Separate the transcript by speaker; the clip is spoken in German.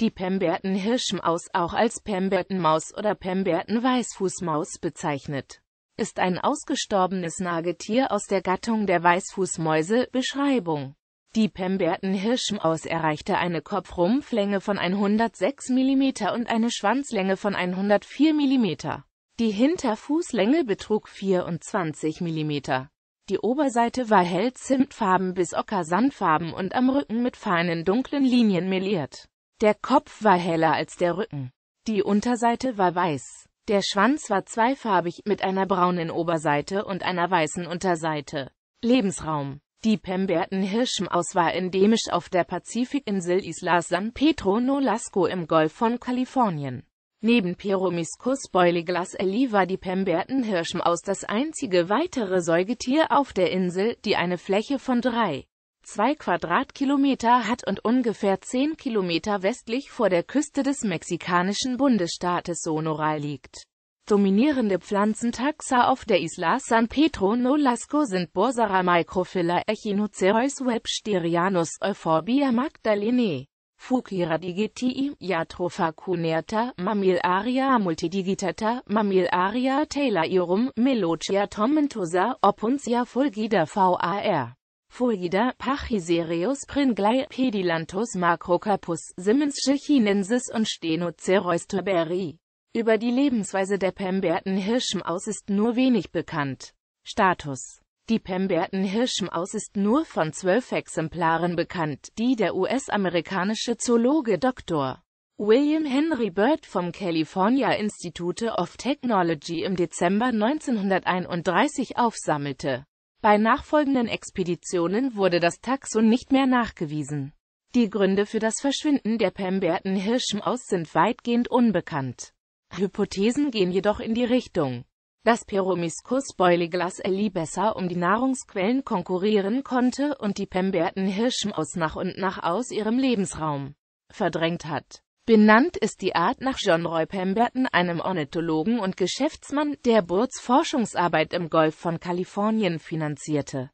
Speaker 1: Die Pemberton-Hirschmaus, auch als Pemberton-Maus oder Pemberton-Weißfußmaus bezeichnet, ist ein ausgestorbenes Nagetier aus der Gattung der Weißfußmäuse. Beschreibung die Pemberton-Hirschmaus erreichte eine Kopfrumpflänge von 106 mm und eine Schwanzlänge von 104 mm. Die Hinterfußlänge betrug 24 mm. Die Oberseite war hell zimtfarben bis ocker sandfarben und am Rücken mit feinen dunklen Linien meliert. Der Kopf war heller als der Rücken. Die Unterseite war weiß. Der Schwanz war zweifarbig mit einer braunen Oberseite und einer weißen Unterseite. Lebensraum Die pemberten Hirschmaus war endemisch auf der Pazifikinsel Isla San Pedro Nolasco im Golf von Kalifornien. Neben Peromyscus boiliglas elli war die pemberten Hirschmaus das einzige weitere Säugetier auf der Insel, die eine Fläche von drei 2 Quadratkilometer hat und ungefähr 10 Kilometer westlich vor der Küste des mexikanischen Bundesstaates Sonora liegt. Dominierende Pflanzentaxa auf der Isla San Pedro Nolasco sind Borsara microphylla Echinocereus websterianus Euphorbia magdalenae. Fukira digitii, Jatropha cuneata, Mammillaria multidigitata, Mammillaria taylorum, Melocia tomentosa, Opuntia fulgida var. Foida, Pachycereus pringlai, Pedilanthus macrocarpus, Simmons schichinensis und Stenocereus tuberi. Über die Lebensweise der Pemberten Hirschmaus ist nur wenig bekannt. Status Die Pemberten Hirschmaus ist nur von zwölf Exemplaren bekannt, die der US-amerikanische Zoologe Dr. William Henry Bird vom California Institute of Technology im Dezember 1931 aufsammelte bei nachfolgenden Expeditionen wurde das Taxon nicht mehr nachgewiesen. Die Gründe für das Verschwinden der pemberten Hirschmaus sind weitgehend unbekannt. Hypothesen gehen jedoch in die Richtung, dass Peromyscus boiliglas elli besser um die Nahrungsquellen konkurrieren konnte und die pemberten Hirschmaus nach und nach aus ihrem Lebensraum verdrängt hat. Benannt ist die Art nach John Roy Pemberton, einem Ornithologen und Geschäftsmann, der Burts Forschungsarbeit im Golf von Kalifornien finanzierte